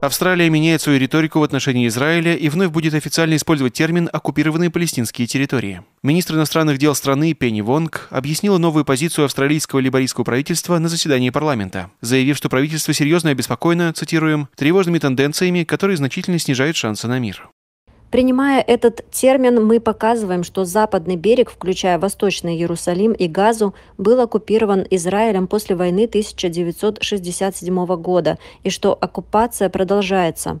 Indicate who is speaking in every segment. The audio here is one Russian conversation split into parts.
Speaker 1: Австралия меняет свою риторику в отношении Израиля и вновь будет официально использовать термин «оккупированные палестинские территории». Министр иностранных дел страны Пенни Вонг объяснила новую позицию австралийского либорийского правительства на заседании парламента, заявив, что правительство серьезно обеспокоено, цитируем, «тревожными тенденциями, которые значительно снижают шансы на мир».
Speaker 2: Принимая этот термин, мы показываем, что западный берег, включая Восточный Иерусалим и Газу, был оккупирован Израилем после войны 1967 года и что оккупация продолжается.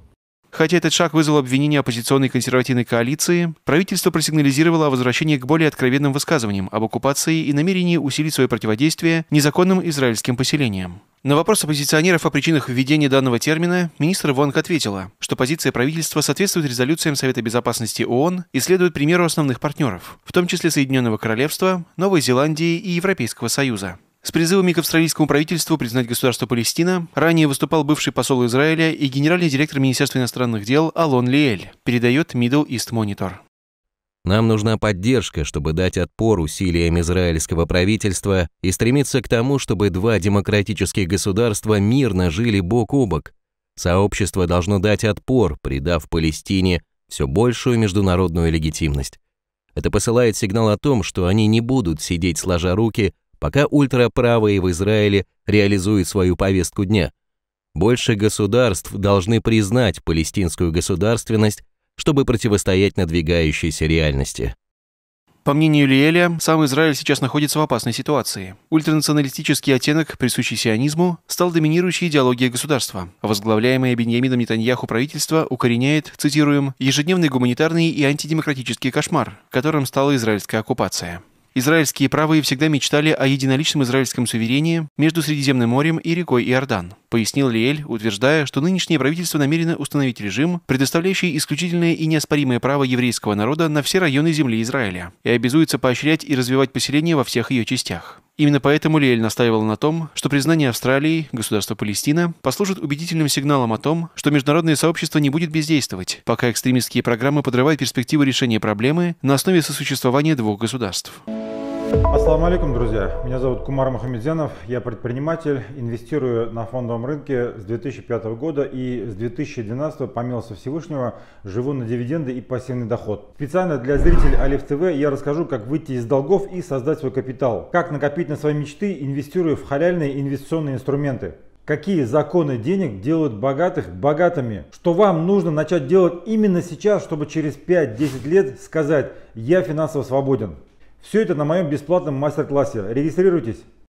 Speaker 1: Хотя этот шаг вызвал обвинение оппозиционной консервативной коалиции, правительство просигнализировало о возвращении к более откровенным высказываниям об оккупации и намерении усилить свое противодействие незаконным израильским поселениям. На вопрос оппозиционеров о причинах введения данного термина министр Вонг ответила, что позиция правительства соответствует резолюциям Совета Безопасности ООН и следует примеру основных партнеров, в том числе Соединенного Королевства, Новой Зеландии и Европейского Союза. С призывами к австралийскому правительству признать государство Палестина ранее выступал бывший посол Израиля и генеральный директор Министерства иностранных дел Алон Лиэль, передает Middle East Monitor.
Speaker 3: Нам нужна поддержка, чтобы дать отпор усилиям израильского правительства и стремиться к тому, чтобы два демократических государства мирно жили бок о бок. Сообщество должно дать отпор, придав Палестине все большую международную легитимность. Это посылает сигнал о том, что они не будут сидеть сложа руки, пока ультраправые в Израиле реализуют свою повестку дня. Больше государств должны признать палестинскую государственность чтобы противостоять надвигающейся реальности.
Speaker 1: По мнению Лиэля, сам Израиль сейчас находится в опасной ситуации. Ультранационалистический оттенок, присущий сионизму, стал доминирующей идеологией государства. Возглавляемое Беньямином Нетаньяху правительство укореняет, цитируем, «ежедневный гуманитарный и антидемократический кошмар, которым стала израильская оккупация». Израильские правые всегда мечтали о единоличном израильском суверении между Средиземным морем и рекой Иордан, пояснил Лиэль, утверждая, что нынешнее правительство намерено установить режим, предоставляющий исключительное и неоспоримое право еврейского народа на все районы земли Израиля и обязуется поощрять и развивать поселение во всех ее частях. Именно поэтому Лиэль настаивал на том, что признание Австралии, государства Палестина, послужит убедительным сигналом о том, что международное сообщество не будет бездействовать, пока экстремистские программы подрывают перспективы решения проблемы на основе сосуществования двух государств.
Speaker 4: Ассаламу алейкум, друзья. Меня зовут Кумар Мухамедзянов. Я предприниматель, инвестирую на фондовом рынке с 2005 года и с 2012 по милости Всевышнего живу на дивиденды и пассивный доход. Специально для зрителей Алиф ТВ я расскажу, как выйти из долгов и создать свой капитал. Как накопить на свои мечты, инвестируя в халяльные инвестиционные инструменты. Какие законы денег делают богатых богатыми? Что вам нужно начать делать именно сейчас, чтобы через 5-10 лет сказать «я финансово свободен»? Все это на моем бесплатном мастер-классе. Регистрируйтесь.